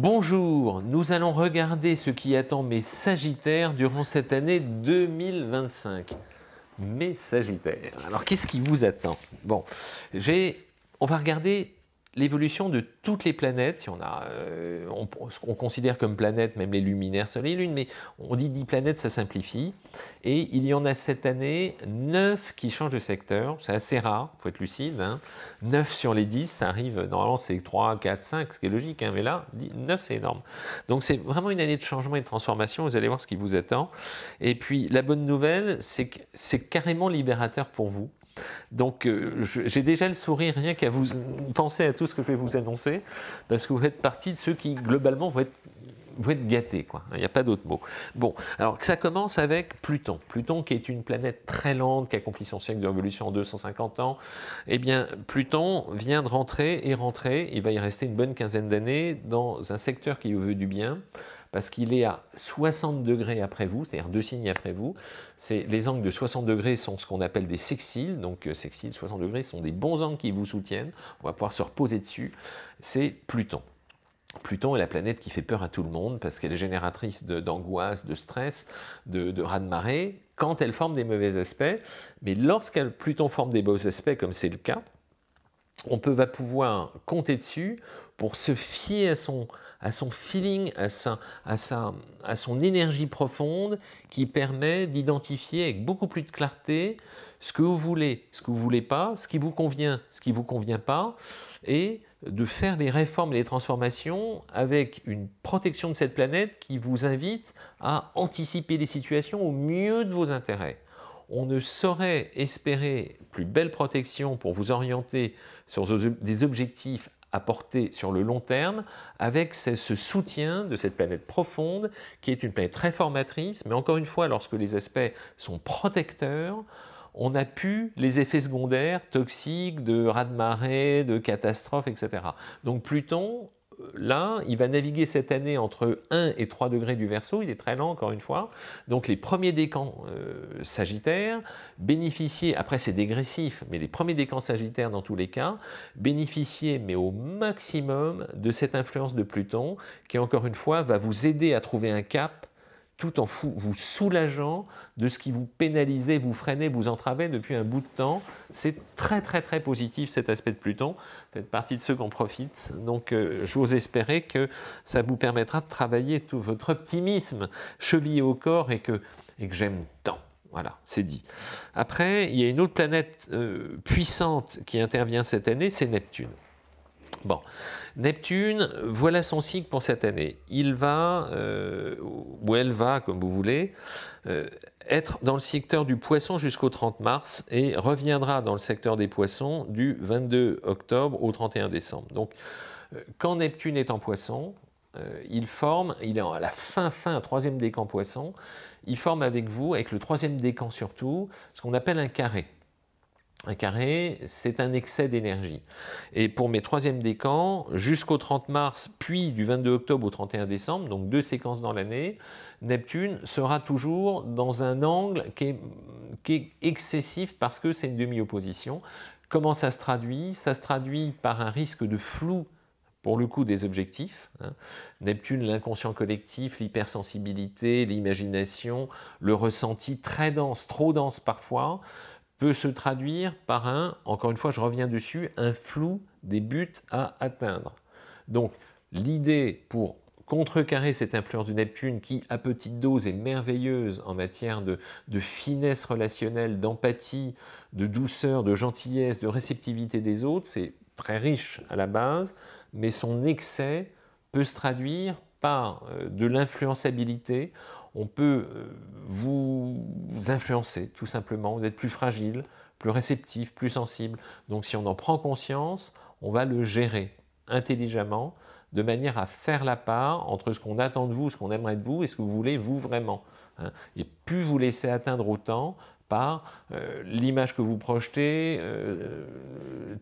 Bonjour, nous allons regarder ce qui attend mes Sagittaires durant cette année 2025. Mes Sagittaires. Alors qu'est-ce qui vous attend Bon, j'ai on va regarder l'évolution de toutes les planètes, on a, euh, considère comme planète même les luminaires, Soleil et Lune, mais on dit 10 planètes, ça simplifie. Et il y en a cette année 9 qui changent de secteur, c'est assez rare, il faut être lucide. 9 hein. sur les 10, ça arrive, normalement c'est 3, 4, 5, ce qui est logique, hein, mais là, 9 c'est énorme. Donc c'est vraiment une année de changement et de transformation, vous allez voir ce qui vous attend. Et puis la bonne nouvelle, c'est que c'est carrément libérateur pour vous. Donc euh, j'ai déjà le sourire rien qu'à vous penser à tout ce que je vais vous annoncer, parce que vous faites partie de ceux qui globalement vont être gâtés, quoi. Il n'y a pas d'autre mot. Bon, alors que ça commence avec Pluton. Pluton qui est une planète très lente, qui accomplit son siècle de révolution en 250 ans. Eh bien, Pluton vient de rentrer et rentrer. Il va y rester une bonne quinzaine d'années dans un secteur qui veut du bien, parce qu'il est à 60 degrés après vous, c'est-à-dire deux signes après vous. Les angles de 60 degrés sont ce qu'on appelle des sextiles, donc euh, sextiles 60 degrés sont des bons angles qui vous soutiennent, on va pouvoir se reposer dessus, c'est Pluton. Pluton est la planète qui fait peur à tout le monde parce qu'elle est génératrice d'angoisse, de, stress, de, de de marée quand elle forme des mauvais aspects. Mais lorsqu'elle Pluton forme des beaux aspects, comme c'est le cas, on peut, va pouvoir compter dessus pour se fier à son, à son feeling, à, sa, à, sa, à son énergie profonde qui permet d'identifier avec beaucoup plus de clarté ce que vous voulez, ce que vous voulez pas, ce qui vous convient, ce qui vous convient pas, et de faire les réformes et les transformations avec une protection de cette planète qui vous invite à anticiper les situations au mieux de vos intérêts on ne saurait espérer plus belle protection pour vous orienter sur des objectifs apporté sur le long terme avec ce, soutien de cette planète profonde qui est une planète très formatrice, mais encore une fois, lorsque les aspects sont protecteurs, on a pu les effets secondaires toxiques de raz-de-marée, de catastrophes, etc. Donc Pluton, là, il va naviguer cette année entre 1 et 3 degrés du verso, il est très lent encore une fois. Donc les premiers décans euh, sagittaires bénéficiaient, après c'est dégressif, mais les premiers décans sagittaires dans tous les cas, bénéficiaient mais au maximum de cette influence de Pluton qui encore une fois va vous aider à trouver un cap tout en vous soulageant de ce qui vous pénalisait, vous freinait, vous entravait depuis un bout de temps. C'est très très très positif cet aspect de Pluton. faites partie de ceux qui en profitent. Donc euh, j'ose espérer que ça vous permettra de travailler tout votre optimisme chevillé au corps et que, et que j'aime tant. Voilà, c'est dit. Après, il y a une autre planète euh, puissante qui intervient cette année, c'est Neptune. Bon, Neptune, voilà son cycle pour cette année. Il va, euh, ou elle va, comme vous voulez, euh, être dans le secteur du poisson jusqu'au 30 mars et reviendra dans le secteur des poissons du 22 octobre au 31 décembre. Donc, euh, quand Neptune est en poisson, il forme, il est à la fin, fin, troisième décan poisson, il forme avec vous, avec le troisième décan surtout, ce qu'on appelle un carré. Un c'est un excès d'énergie. Et pour mes troisièmes décans, jusqu'au 30 mars, puis du 22 octobre au 31 décembre, donc deux séquences dans l'année, Neptune sera toujours dans un angle qui est, excessif parce que c'est une demi-opposition. Comment ça se traduit Ça se traduit par un risque de flou pour le coup des objectifs. Hein. Neptune, l'inconscient collectif, l'hypersensibilité, l'imagination, le ressenti très dense, trop dense parfois, peut se traduire par un, encore une fois, je reviens dessus, un flou des buts à atteindre. Donc, l'idée pour contrecarrer cette influence de Neptune qui, à petite dose, est merveilleuse en matière de, finesse relationnelle, d'empathie, de douceur, de gentillesse, de réceptivité des autres, c'est très riche à la base, mais son excès peut se traduire par euh, de l'influençabilité on peut euh, vous influencer tout simplement, vous êtes plus fragile, plus réceptif, plus sensible. Donc si on en prend conscience, on va le gérer intelligemment, de manière à faire la part entre ce qu'on attend de vous, ce qu'on aimerait de vous et ce que vous voulez vous vraiment. Hein. Et plus vous laisser atteindre autant, par euh, l'image que vous projetez, euh,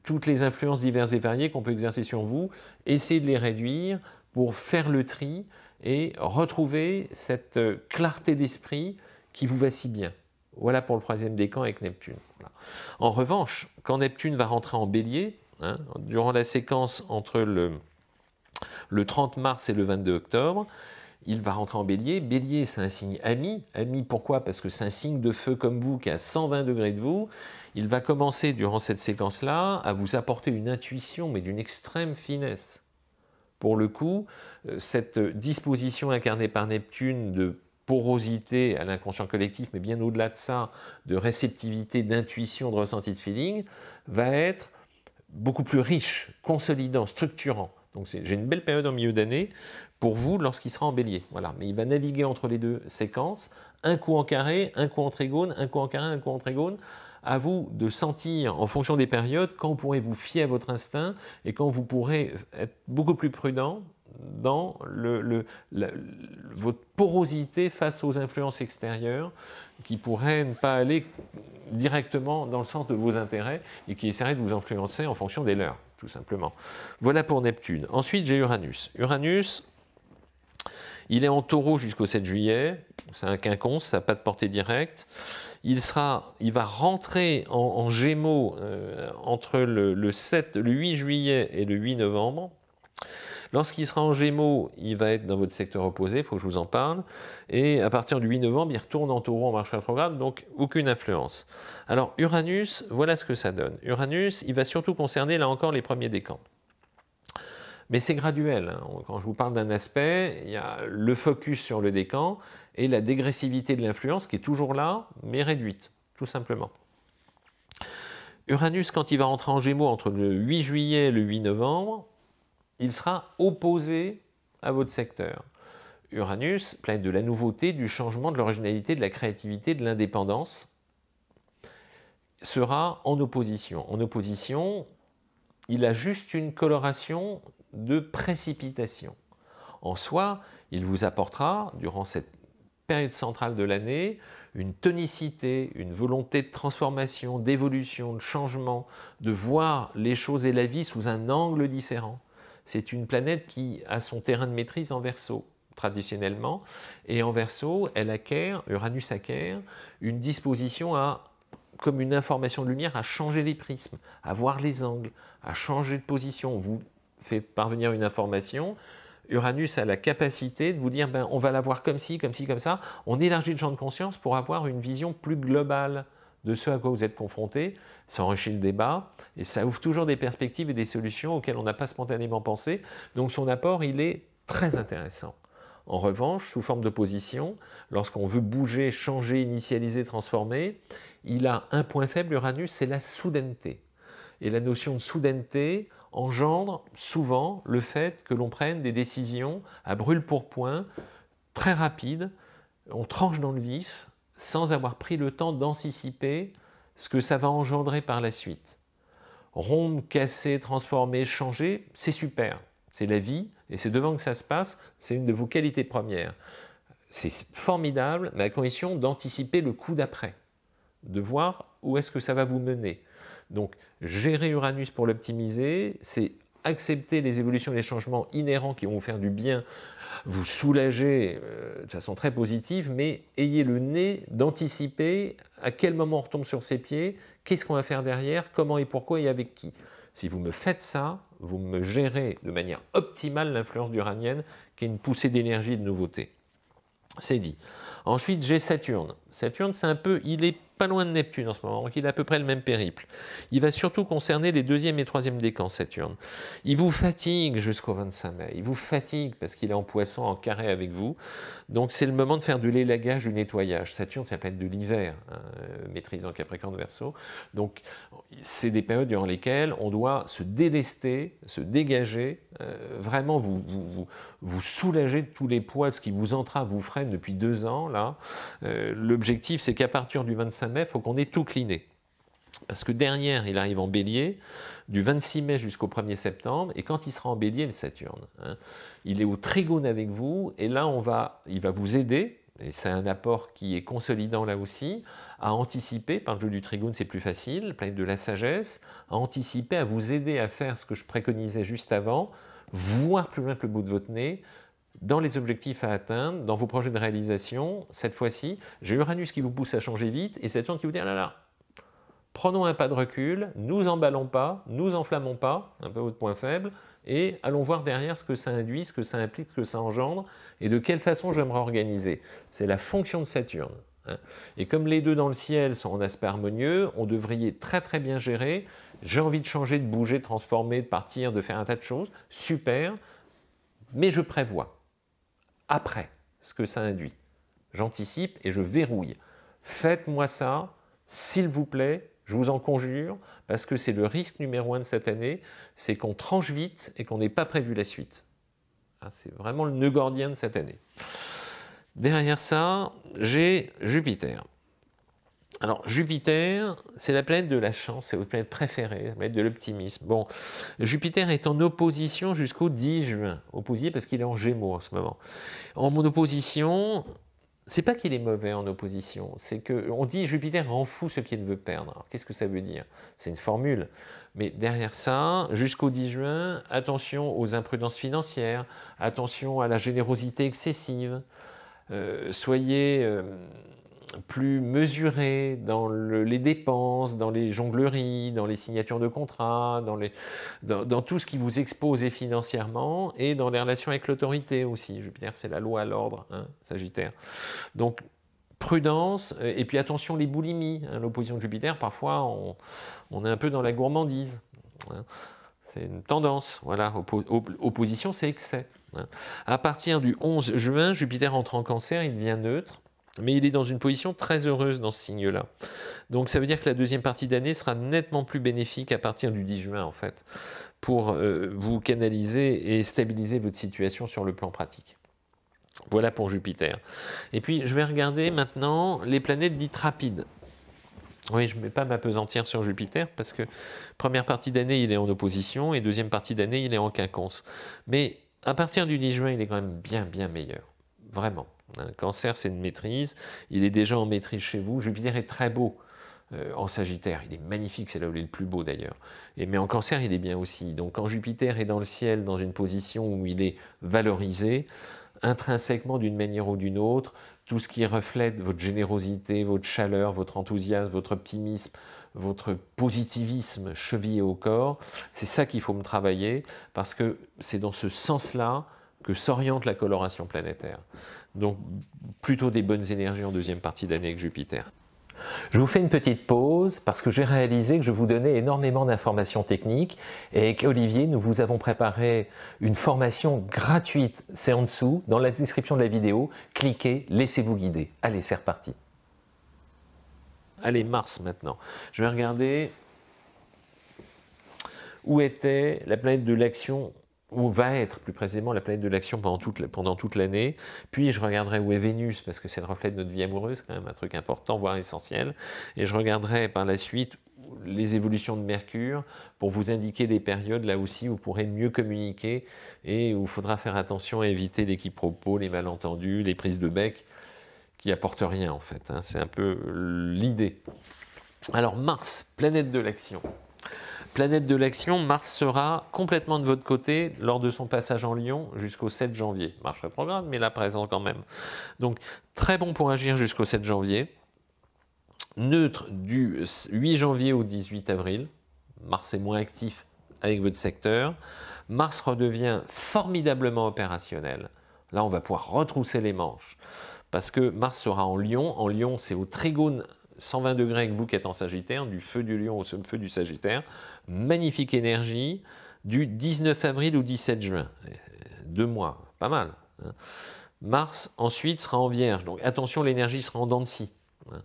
toutes les influences diverses et variées qu'on peut exercer sur vous, essayez de les réduire pour faire le tri et retrouver cette euh, clarté d'esprit qui vous va si bien. Voilà pour le troisième décan avec Neptune. En revanche, quand Neptune va rentrer en bélier, hein, durant la séquence entre le, le 30 mars et le 22 octobre, il va rentrer en bélier. Bélier, c'est un signe ami. Ami, pourquoi Parce que c'est un signe de feu comme vous, qui a 120 degrés de vous. Il va commencer, durant cette séquence-là, à vous apporter une intuition, mais d'une extrême finesse. Pour le coup, euh, cette disposition incarnée par Neptune de porosité à l'inconscient collectif, mais bien au-delà de ça, de réceptivité, d'intuition, de ressenti de feeling, va être beaucoup plus riche, consolidant, structurant. Donc j'ai une belle période en milieu d'année pour vous lorsqu'il sera en bélier. Voilà. Mais il va naviguer entre les deux séquences, un coup en carré, un coup en trigone, un coup en carré, un coup en trigone, à vous de sentir en fonction des périodes quand vous pourrez vous fier à votre instinct et quand vous pourrez être beaucoup plus prudent dans votre porosité face aux influences extérieures qui pourraient ne pas aller directement dans le sens de vos intérêts et qui essaieraient de vous influencer en fonction des leurs, tout simplement. Voilà pour Neptune. Ensuite, j'ai Uranus. Uranus, il est en taureau jusqu'au 7 juillet, c'est un quinconce, ça n'a pas de portée directe il, sera, il va rentrer en, Gémeaux euh, entre le, 7, le 8 juillet et le 8 novembre. Lorsqu'il sera en Gémeaux, il va être dans votre secteur opposé, il faut que je vous en parle. Et à partir du 8 novembre, il retourne en taureau en marche rétrograde, donc aucune influence. Alors Uranus, voilà ce que ça donne. Uranus, il va surtout concerner là encore les premiers décans. Mais c'est graduel. Hein. Quand je vous parle d'un aspect, il y a le focus sur le décan et la dégressivité de l'influence qui est toujours là, mais réduite, tout simplement. Uranus, quand il va rentrer en Gémeaux entre le 8 juillet et le 8 novembre, il sera opposé à votre secteur. Uranus, plein de la nouveauté, du changement, de l'originalité, de la créativité, de l'indépendance, sera en opposition. En opposition, il a juste une coloration de précipitation. En soi, il vous apportera, durant cette période centrale de l'année, une tonicité, une volonté de transformation, d'évolution, de changement, de voir les choses et la vie sous un angle différent. C'est une planète qui a son terrain de maîtrise en verso, traditionnellement, et en verso, elle acquiert, Uranus acquiert, une disposition à comme une information de lumière à changer les prismes, à voir les angles, à changer de position. Vous fait parvenir une information, Uranus a la capacité de vous dire ben, on va la voir comme ci, comme ci, comme ça. On élargit le champ de conscience pour avoir une vision plus globale de ce à quoi vous êtes confronté. Ça enrichit le débat et ça ouvre toujours des perspectives et des solutions auxquelles on n'a pas spontanément pensé. Donc son apport, il est très intéressant. En revanche, sous forme d'opposition, lorsqu'on veut bouger, changer, initialiser, transformer, il a un point faible, Uranus, c'est la soudaineté. Et la notion de soudaineté, engendre souvent le fait que l'on prenne des décisions à brûle pour point, très rapides, on tranche dans le vif, sans avoir pris le temps d'anticiper ce que ça va engendrer par la suite. Rompre, casser transformer changer, c'est super, c'est la vie, et c'est devant que ça se passe, c'est une de vos qualités premières. C'est formidable, mais à condition d'anticiper le coup d'après, de voir où est-ce que ça va vous mener. Donc gérer Uranus pour l'optimiser, c'est accepter les évolutions et les changements inhérents qui vont vous faire du bien, vous soulager euh, de façon très positive, mais ayez le nez d'anticiper à quel moment on retombe sur ses pieds, qu'est-ce qu'on va faire derrière, comment et pourquoi et avec qui. Si vous me faites ça, vous me gérez de manière optimale l'influence d'uranienne, qui est une poussée d'énergie et de nouveauté. C'est dit. Ensuite, j'ai Saturne. Saturne, c'est un peu, il est pas loin de Neptune en ce moment, donc il a à peu près le même périple. Il va surtout concerner les deuxième et troisième décans Saturne. Il vous fatigue jusqu'au 25 mai, il vous fatigue parce qu'il est en poisson, en carré avec vous, donc c'est le moment de faire de lélagage, du nettoyage. Saturne, ça peut être de l'hiver, hein, euh, maîtrisant Capricorne Verseau. Donc c'est des périodes durant lesquelles on doit se délester, se dégager, euh, vraiment vous, vous, vous, soulager de tous les poids, de ce qui vous entrave, vous freine depuis deux ans. là. Euh, l'objectif, c'est qu'à partir du 25 il faut qu'on ait tout cliné. Parce que derrière, il arrive en bélier, du 26 mai jusqu'au 1er septembre, et quand il sera en bélier, le Saturne, hein. il est au trigone avec vous, et là, on va, il va vous aider, et c'est un apport qui est consolidant là aussi, à anticiper, par le jeu du trigone c'est plus facile, planète de la sagesse, à anticiper, à vous aider à faire ce que je préconisais juste avant, voir plus loin que le bout de votre nez, dans les objectifs à atteindre, dans vos projets de réalisation, cette fois-ci, j'ai Uranus qui vous pousse à changer vite et Saturne qui vous dit ah là là, prenons un pas de recul, nous emballons pas, nous enflammons pas, un peu votre point faible, et allons voir derrière ce que ça induit, ce que ça implique, ce que ça engendre et de quelle façon je vais me réorganiser. C'est la fonction de Saturne. Hein. Et comme les deux dans le ciel sont en aspect harmonieux, on devrait très très bien gérer. J'ai envie de changer, de bouger, de transformer, de partir, de faire un tas de choses. Super. Mais je prévois après ce que ça induit. J'anticipe et je verrouille. Faites-moi ça, s'il vous plaît, je vous en conjure, parce que c'est le risque numéro un de cette année, c'est qu'on tranche vite et qu'on n'ait pas prévu la suite. Ah, c'est vraiment le nœud gordien de cette année. Derrière ça, j'ai Jupiter. Alors, Jupiter, c'est la planète de la chance, c'est votre planète préférée, la planète de l'optimisme. Bon, Jupiter est en opposition jusqu'au 10 juin. Opposé parce qu'il est en gémeaux en ce moment. En mon opposition, c'est pas qu'il est mauvais en opposition, c'est que on dit Jupiter rend fou ce qu'il veut perdre. Alors qu'est-ce que ça veut dire C'est une formule. Mais derrière ça, jusqu'au 10 juin, attention aux imprudences financières, attention à la générosité excessive. Euh, soyez euh, plus mesuré dans les dépenses, dans les jongleries, dans les signatures de contrats, dans, tout ce qui vous expose financièrement et dans les relations avec l'autorité aussi. Jupiter, c'est la loi à l'ordre, hein, Sagittaire. Donc, prudence, euh, et puis attention les boulimies. Hein, l'opposition de Jupiter, parfois, on, est un peu dans la gourmandise. Hein. C'est une tendance, voilà. opposition, c'est excès. À partir du 11 juin, Jupiter entre en cancer, il devient neutre. Mais il est dans une position très heureuse dans ce signe-là. Donc ça veut dire que la deuxième partie d'année sera nettement plus bénéfique à partir du 10 juin, en fait, pour euh, vous canaliser et stabiliser votre situation sur le plan pratique. Voilà pour Jupiter. Et puis, je vais regarder maintenant les planètes dites rapides. Oui, je ne mets pas ma sur Jupiter parce que première partie d'année, il est en opposition et deuxième partie d'année, il est en quinconce. Mais à partir du 10 juin, il est quand même bien, bien meilleur. Vraiment. Un cancer, c'est une maîtrise. Il est déjà en maîtrise chez vous. Jupiter est très beau euh, en Sagittaire. Il est magnifique, c'est là où il est le plus beau d'ailleurs. Mais en Cancer, il est bien aussi. Donc quand Jupiter est dans le ciel, dans une position où il est valorisé, intrinsèquement d'une manière ou d'une autre, tout ce qui reflète votre générosité, votre chaleur, votre enthousiasme, votre optimisme, votre positivisme chevillé au corps, c'est ça qu'il faut me travailler, parce que c'est dans ce sens-là que s'oriente la coloration planétaire. Donc plutôt des bonnes énergies en deuxième partie d'année avec Jupiter. Je vous fais une petite pause parce que j'ai réalisé que je vous donnais énormément d'informations techniques et qu'Olivier, nous vous avons préparé une formation gratuite. C'est en dessous, dans la description de la vidéo. Cliquez, laissez-vous guider. Allez, c'est reparti. Allez, Mars maintenant. Je vais regarder où était la planète de l'action où va être plus précisément la planète de l'action pendant toute, l'année. Puis je regarderai où est Vénus, parce que c'est le reflet de notre vie amoureuse, quand même un truc important, voire essentiel. Et je regarderai par la suite les évolutions de Mercure pour vous indiquer des périodes là aussi où vous pourrez mieux communiquer et où il faudra faire attention à éviter les quiproquos, les malentendus, les prises de bec qui apportent rien en fait. Hein. C'est un peu euh, l'idée. Alors Mars, planète de l'action planète de l'action, Mars sera complètement de votre côté lors de son passage en Lyon jusqu'au 7 janvier. Marche rétrograde, mais là présent quand même. Donc très bon pour agir jusqu'au 7 janvier. Neutre du 8 janvier au 18 avril. Mars est moins actif avec votre secteur. Mars redevient formidablement opérationnel. Là, on va pouvoir retrousser les manches parce que Mars sera en Lyon. En Lyon, c'est au trigone 120 degrés avec vous qui êtes en Sagittaire, du feu du lion au feu du Sagittaire. Magnifique énergie du 19 avril au 17 juin. Eh, eh, deux mois, pas mal. Hein. Mars ensuite sera en Vierge. Donc attention, l'énergie sera en dents de scie. Hein.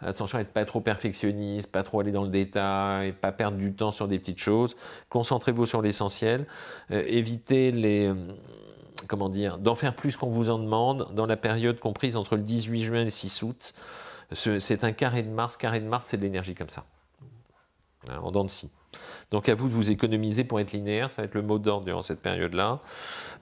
Attention à être pas trop perfectionniste, pas trop aller dans le détail, pas perdre du temps sur des petites choses. Concentrez-vous sur l'essentiel. Euh, évitez les, euh, comment dire, d'en faire plus qu'on vous en demande dans la période comprise entre le 18 juin et le 6 août. C'est un carré de Mars. Carré de Mars, c'est de l'énergie comme ça, hein, en dents de scie. Donc à vous de vous économiser pour être linéaire, ça va être le mot d'ordre durant cette période-là.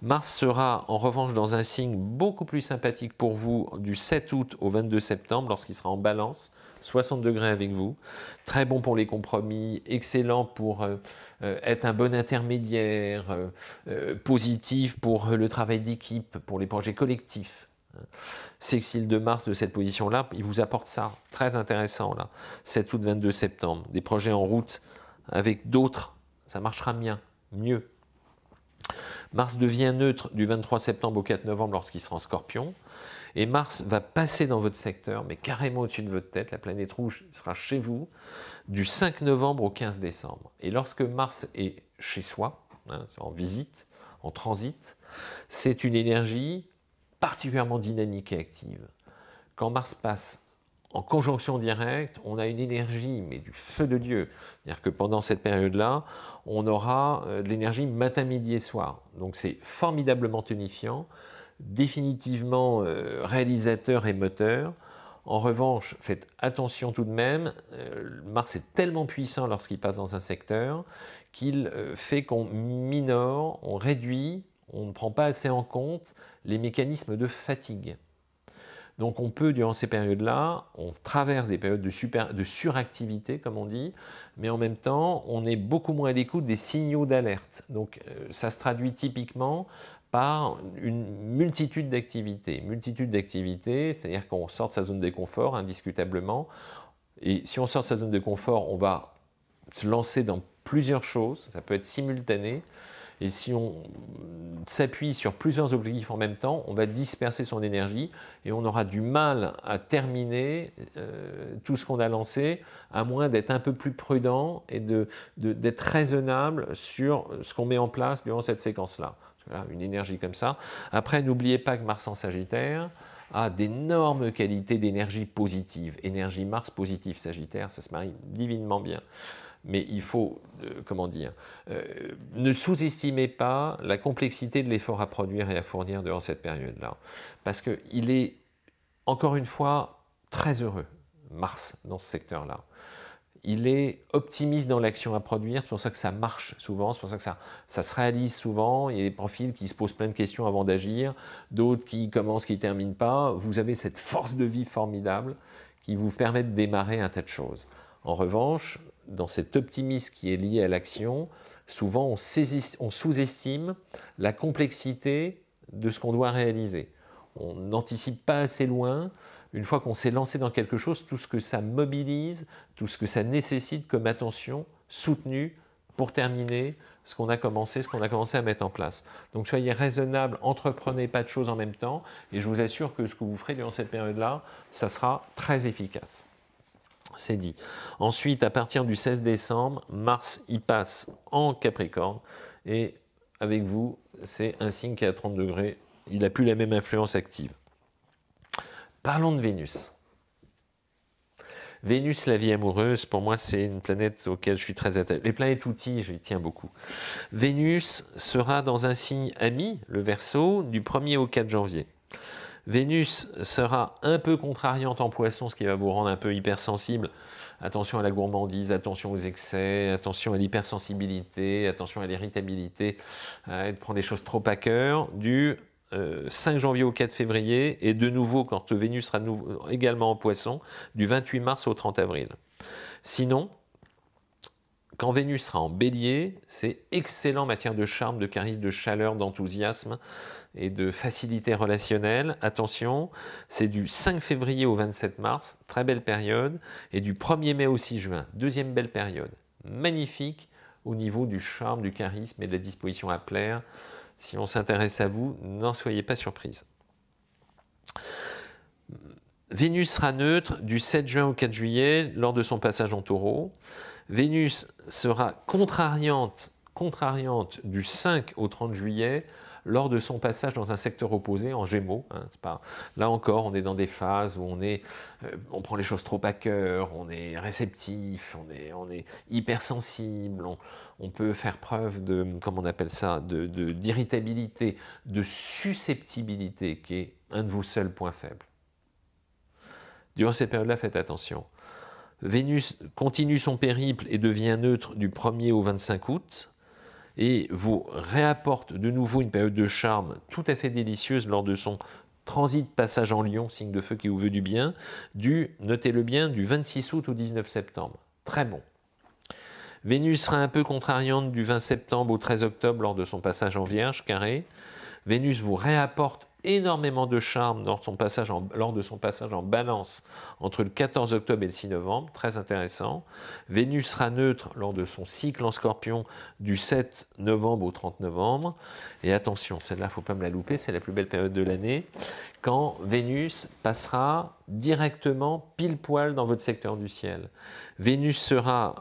Mars sera en revanche dans un signe beaucoup plus sympathique pour vous du 7 août au 22 septembre lorsqu'il sera en balance, 60 degrés avec vous. Très bon pour les compromis, excellent pour euh, euh, être un bon intermédiaire, euh, positif pour le travail d'équipe, pour les projets collectifs. Sexile de Mars de cette position-là, il vous apporte ça, très intéressant là, 7 août 22 septembre, des projets en route avec d'autres, ça marchera bien, mieux. Mars devient neutre du 23 septembre au 4 novembre lorsqu'il sera en scorpion. Et Mars va passer dans votre secteur, mais carrément au-dessus de votre tête. La planète rouge sera chez vous du 5 novembre au 15 décembre. Et lorsque Mars est chez soi, hein, en visite, en transit, c'est une énergie particulièrement dynamique et active. Quand Mars passe en conjonction directe, on a une énergie, mais du feu de Dieu. C'est-à-dire que pendant cette période-là, on aura euh, de l'énergie matin, midi et soir. Donc c'est formidablement tonifiant, définitivement euh, réalisateur et moteur. En revanche, faites attention tout de même, euh, Mars est tellement puissant lorsqu'il passe dans un secteur qu'il fait qu'on minore, on réduit on ne prend pas assez en compte les mécanismes de fatigue. Donc on peut, durant ces périodes-là, on traverse des périodes de, suractivité, comme on dit, mais en même temps, on est beaucoup moins à l'écoute des signaux d'alerte. Donc euh, ça se traduit typiquement par une multitude d'activités. Multitude d'activités, c'est-à-dire qu'on sort de sa zone de confort, indiscutablement. Et si on sort de sa zone de confort, on va se lancer dans plusieurs choses, ça peut être simultané. Et si on s'appuie sur plusieurs objectifs en même temps, on va disperser son énergie et on aura du mal à terminer euh, tout ce qu'on a lancé, à moins d'être un peu plus prudent et d'être de, d'être raisonnable sur ce qu'on met en place durant cette séquence-là. une énergie comme ça. Après, n'oubliez pas que Mars en Sagittaire, a d'énormes qualités d'énergie positive. Énergie Mars positive Sagittaire, ça se marie divinement bien mais il faut, euh, comment dire, euh, ne sous estimer pas la complexité de l'effort à produire et à fournir durant cette période-là. Parce qu'il est, encore une fois, très heureux, Mars, dans ce secteur-là. Il est optimiste dans l'action à produire, c'est pour ça que ça marche souvent, c'est pour ça que ça, ça se réalise souvent. Il y a des profils qui se posent plein de questions avant d'agir, d'autres qui commencent, qui ne terminent pas. Vous avez cette force de vie formidable qui vous permet de démarrer un tas de choses. En revanche, dans cet optimisme qui est lié à l'action, souvent on, sous-estime la complexité de ce qu'on doit réaliser. On n'anticipe pas assez loin. Une fois qu'on s'est lancé dans quelque chose, tout ce que ça mobilise, tout ce que ça nécessite comme attention soutenue pour terminer ce qu'on a commencé, ce qu'on a commencé à mettre en place. Donc soyez raisonnable, entreprenez pas de choses en même temps, et je vous assure que ce que vous ferez durant cette période-là, ça sera très efficace. C'est dit. Ensuite, à partir du 16 décembre, Mars y passe en Capricorne et avec vous, c'est un signe qui est à 30 degrés. Il n'a plus la même influence active. Parlons de Vénus. Vénus, la vie amoureuse, pour moi, c'est une planète auquel je suis très attaché. Les planètes outils, j'y tiens beaucoup. Vénus sera dans un signe ami, le Verseau, du 1er au 4 janvier. Vénus sera un peu contrariante en poisson, ce qui va vous rendre un peu hypersensible. Attention à la gourmandise, attention aux excès, attention à l'hypersensibilité, attention à l'irritabilité, à euh, prendre les choses trop à cœur. Du 5 euh, janvier au 4 février, et de nouveau quand Vénus sera également en poisson, du 28 mars au 30 avril. Sinon, quand Vénus sera en bélier, c'est excellent en matière de charme, de charisme, de chaleur, d'enthousiasme et de facilité relationnelle. Attention, c'est du 5 février au 27 mars, très belle période, et du 1er mai au 6 juin, deuxième belle période. Magnifique au niveau du charme, du charisme et de la disposition à plaire. Si on s'intéresse à vous, n'en soyez pas surprise. Vénus sera neutre du 7 juin au 4 juillet lors de son passage en taureau. Vénus sera contrariante, contrariante du 5 au 30 juillet lors de son passage dans un secteur opposé en Gémeaux. Hein, là encore, on est dans des phases où on, est, euh, on prend les choses trop à cœur, on est réceptif, on est, hypersensible, on, peut faire preuve de, comment on appelle ça, d'irritabilité, de, de susceptibilité, qui est un de vos seuls points faibles. Durant cette période-là, faites attention. Vénus continue son périple et devient neutre du 1er au 25 août et vous réapporte de nouveau une période de charme tout à fait délicieuse lors de son transit passage en Lyon, signe de feu qui vous veut du bien, du, notez-le bien, du 26 août au 19 septembre. Très bon. Vénus sera un peu contrariante du 20 septembre au 13 octobre lors de son passage en Vierge, carré. Vénus vous réapporte énormément de charme lors de son passage en balance entre le 14 octobre et le 6 novembre, très intéressant. Vénus sera neutre lors de son cycle en scorpion du 7 novembre au 30 novembre. Et attention, celle-là, il ne faut pas me la louper, c'est la plus belle période de l'année, quand Vénus passera directement pile poil dans votre secteur du ciel. Vénus sera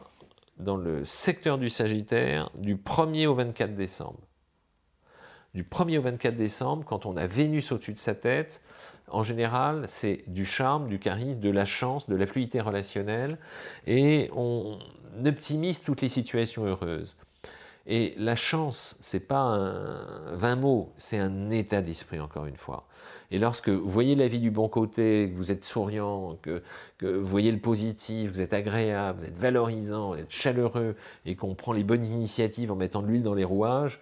dans le secteur du Sagittaire du 1er au 24 décembre du 1er au 24 décembre, quand on a Vénus au-dessus de sa tête, en général, c'est du charme, du charisme, de la chance, de la fluidité relationnelle, et on optimise toutes les situations heureuses. Et la chance, c'est pas un 20 mots, c'est un état d'esprit, encore une fois. Et lorsque vous voyez la vie du bon côté, que vous êtes souriant, que, vous voyez le positif, que vous êtes agréable, vous êtes valorisant, vous êtes chaleureux, et qu'on prend les bonnes initiatives en mettant de l'huile dans les rouages,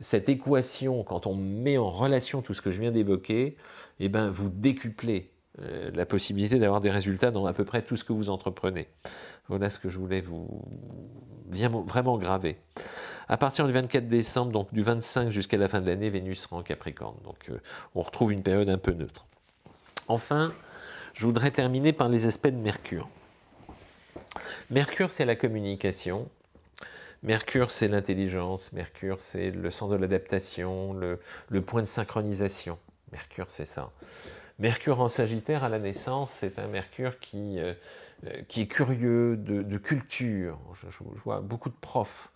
cette équation, quand on met en relation tout ce que je viens d'évoquer, eh ben, vous décuplez euh, la possibilité d'avoir des résultats dans à peu près tout ce que vous entreprenez. Voilà ce que je voulais vous vraiment graver. À partir du 24 décembre, donc du 25 jusqu'à la fin de l'année, Vénus sera en Capricorne. Donc euh, on retrouve une période un peu neutre. Enfin, je voudrais terminer par les aspects de Mercure. Mercure, c'est la communication. Mercure, c'est l'intelligence, Mercure, c'est le sens de l'adaptation, le, point de synchronisation. Mercure, c'est ça. Mercure en Sagittaire à la naissance, c'est un Mercure qui, euh, euh, est curieux de, culture. je, vois beaucoup de profs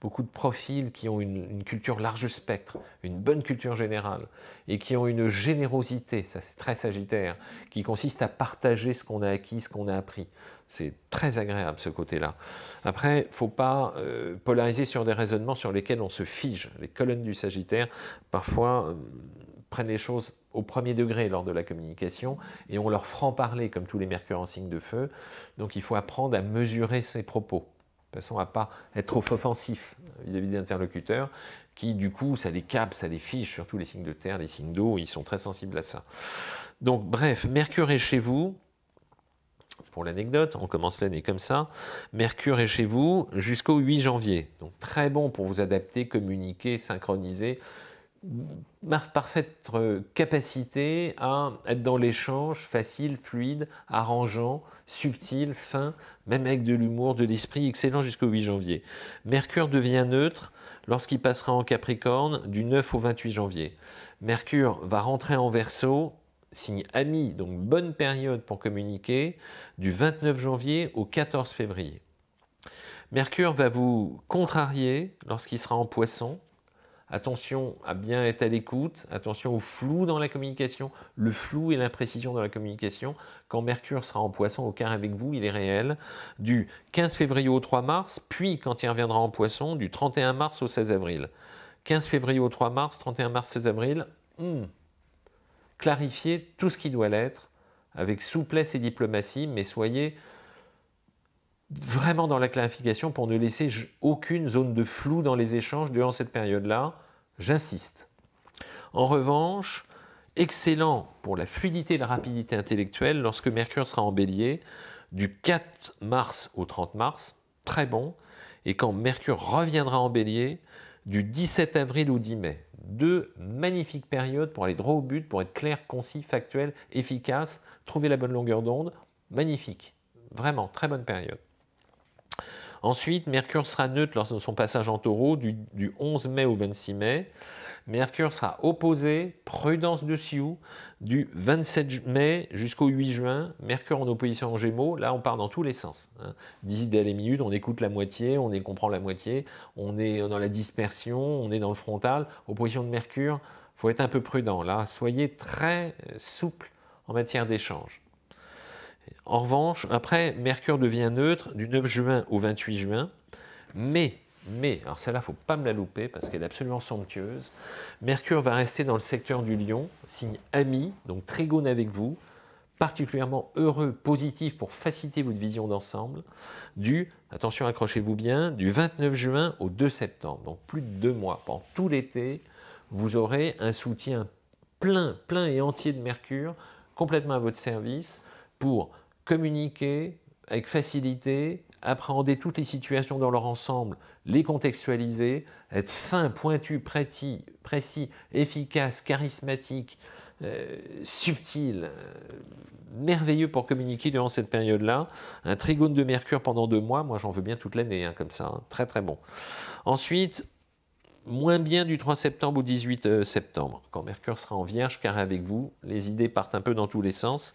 beaucoup de profils qui ont une, culture large spectre, une bonne culture générale, et qui ont une générosité, ça c'est très sagittaire, qui consiste à partager ce qu'on a acquis, ce qu'on a appris. C'est très agréable ce côté-là. Après, il ne faut pas euh, polariser sur des raisonnements sur lesquels on se fige. Les colonnes du sagittaire, parfois, euh, prennent les choses au premier degré lors de la communication, et on leur franc-parler, comme tous les mercures en signe de feu. Donc il faut apprendre à mesurer ses propos façon à pas être trop offensif vis-à-vis -vis des interlocuteurs, qui du coup, ça les capte, ça les fiche, surtout les signes de terre, les signes d'eau, ils sont très sensibles à ça. Donc bref, Mercure est chez vous, pour l'anecdote, on commence l'année comme ça. Mercure est chez vous jusqu'au 8 janvier. Donc très bon pour vous adapter, communiquer, synchroniser, parfaite euh, capacité à être dans l'échange facile, fluide, arrangeant, subtil, fin, même avec de l'humour, de l'esprit, excellent jusqu'au 8 janvier. Mercure devient neutre lorsqu'il passera en Capricorne du 9 au 28 janvier. Mercure va rentrer en Verseau, signe ami, donc bonne période pour communiquer, du 29 janvier au 14 février. Mercure va vous contrarier lorsqu'il sera en Poisson, Attention à bien être à l'écoute, attention au flou dans la communication, le flou et l'imprécision dans la communication. Quand Mercure sera en poisson, aucun avec vous, il est réel, du 15 février au 3 mars, puis quand il reviendra en poisson, du 31 mars au 16 avril. 15 février au 3 mars, 31 mars, 16 avril, hmm. clarifiez tout ce qui doit l'être avec souplesse et diplomatie, mais soyez vraiment dans la clarification pour ne laisser aucune zone de flou dans les échanges durant cette période-là j'insiste. En revanche, excellent pour la fluidité et la rapidité intellectuelle lorsque Mercure sera en bélier du 4 mars au 30 mars, très bon, et quand Mercure reviendra en bélier du 17 avril au 10 mai. Deux magnifiques périodes pour aller droit au but, pour être clair, concis, factuel, efficace, trouver la bonne longueur d'onde, magnifique, vraiment très bonne période. Ensuite, Mercure sera neutre lors de son passage en taureau du, 11 mai au 26 mai. Mercure sera opposé, prudence de Sioux, du 27 mai jusqu'au 8 juin. Mercure en opposition en Gémeaux, là on part dans tous les sens. Hein. Dix 10 idées les minutes, on écoute la moitié, on comprend la moitié, on est dans la dispersion, on est dans le frontal. Opposition de Mercure, faut être un peu prudent là, soyez très euh, souple en matière d'échange. En revanche, après, Mercure devient neutre du 9 juin au 28 juin, mais, mais alors celle-là, faut pas me la louper parce qu'elle est absolument somptueuse, Mercure va rester dans le secteur du lion, signe ami, donc trigone avec vous, particulièrement heureux, positif pour faciliter votre vision d'ensemble, du, attention, accrochez-vous bien, du 29 juin au 2 septembre, donc plus de deux mois. Pendant tout l'été, vous aurez un soutien plein, plein et entier de Mercure, complètement à votre service, pour communiquer avec facilité, appréhender toutes les situations dans leur ensemble, les contextualiser, être fin, pointu, précis, efficace, charismatique, euh, subtil, euh, merveilleux pour communiquer durant cette période-là. Un trigone de Mercure pendant deux mois, moi j'en veux bien toute l'année, hein, comme ça, hein. très très bon. Ensuite, moins bien du 3 septembre au 18 euh, septembre, quand Mercure sera en vierge, car avec vous, les idées partent un peu dans tous les sens.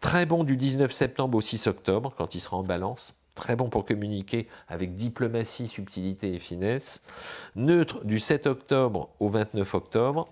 Très bon du 19 septembre au 6 octobre, quand il sera en balance. Très bon pour communiquer avec diplomatie, subtilité et finesse. Neutre du 7 octobre au 29 octobre.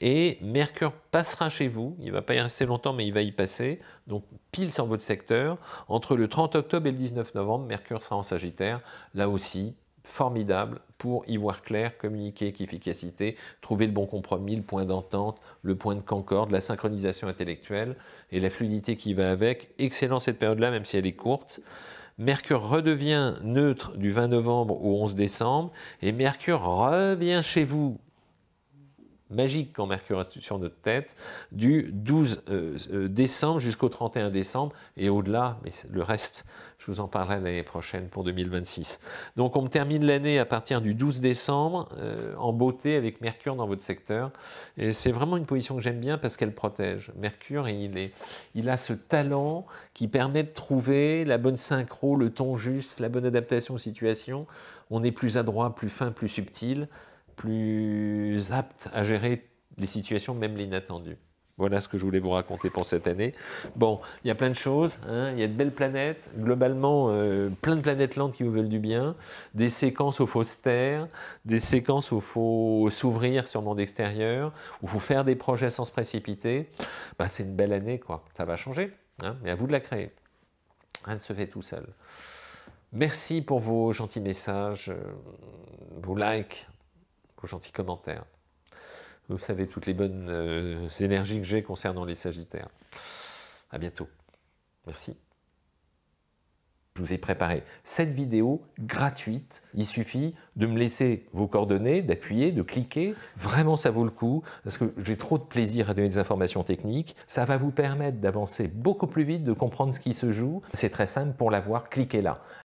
Et Mercure passera chez vous, il ne va pas y rester longtemps, mais il va y passer, donc pile sur votre secteur. Entre le 30 octobre et le 19 novembre, Mercure sera en Sagittaire, là aussi, formidable pour y voir clair, communiquer avec efficacité, trouver le bon compromis, le point d'entente, le point de concorde, la synchronisation intellectuelle et la fluidité qui va avec. Excellent cette période-là, même si elle est courte. Mercure redevient neutre du 20 novembre au 11 décembre et Mercure revient chez vous magique quand Mercure est sur notre tête du 12 euh, euh, décembre jusqu'au 31 décembre et au-delà, mais le reste, je vous en parlerai l'année prochaine pour 2026. Donc on termine l'année à partir du 12 décembre euh, en beauté avec Mercure dans votre secteur et c'est vraiment une position que j'aime bien parce qu'elle protège. Mercure, il, est, il a ce talent qui permet de trouver la bonne synchro, le ton juste, la bonne adaptation aux situations. On est plus adroit, plus fin, plus subtil plus apte à gérer les situations, même l'inattendu. Voilà ce que je voulais vous raconter pour cette année. Bon, il y a plein de choses, hein. il y a de belles planètes, globalement euh, plein de planètes lentes qui vous veulent du bien, des séquences où il faut se taire, des séquences où il faut s'ouvrir sur le monde extérieur, où il faut faire des projets sans se précipiter. Bah, c'est une belle année, quoi. ça va changer, hein. mais à vous de la créer. Rien ne se fait tout seul. Merci pour vos gentils messages, vos likes, vos gentils commentaires. Vous savez toutes les bonnes euh, énergies que j'ai concernant les Sagittaires. À bientôt. Merci. Je vous ai préparé cette vidéo gratuite. Il suffit de me laisser vos coordonnées, d'appuyer, de cliquer. Vraiment, ça vaut le coup parce que j'ai trop de plaisir à donner des informations techniques. Ça va vous permettre d'avancer beaucoup plus vite, de comprendre ce qui se joue. C'est très simple pour l'avoir. Cliquez là.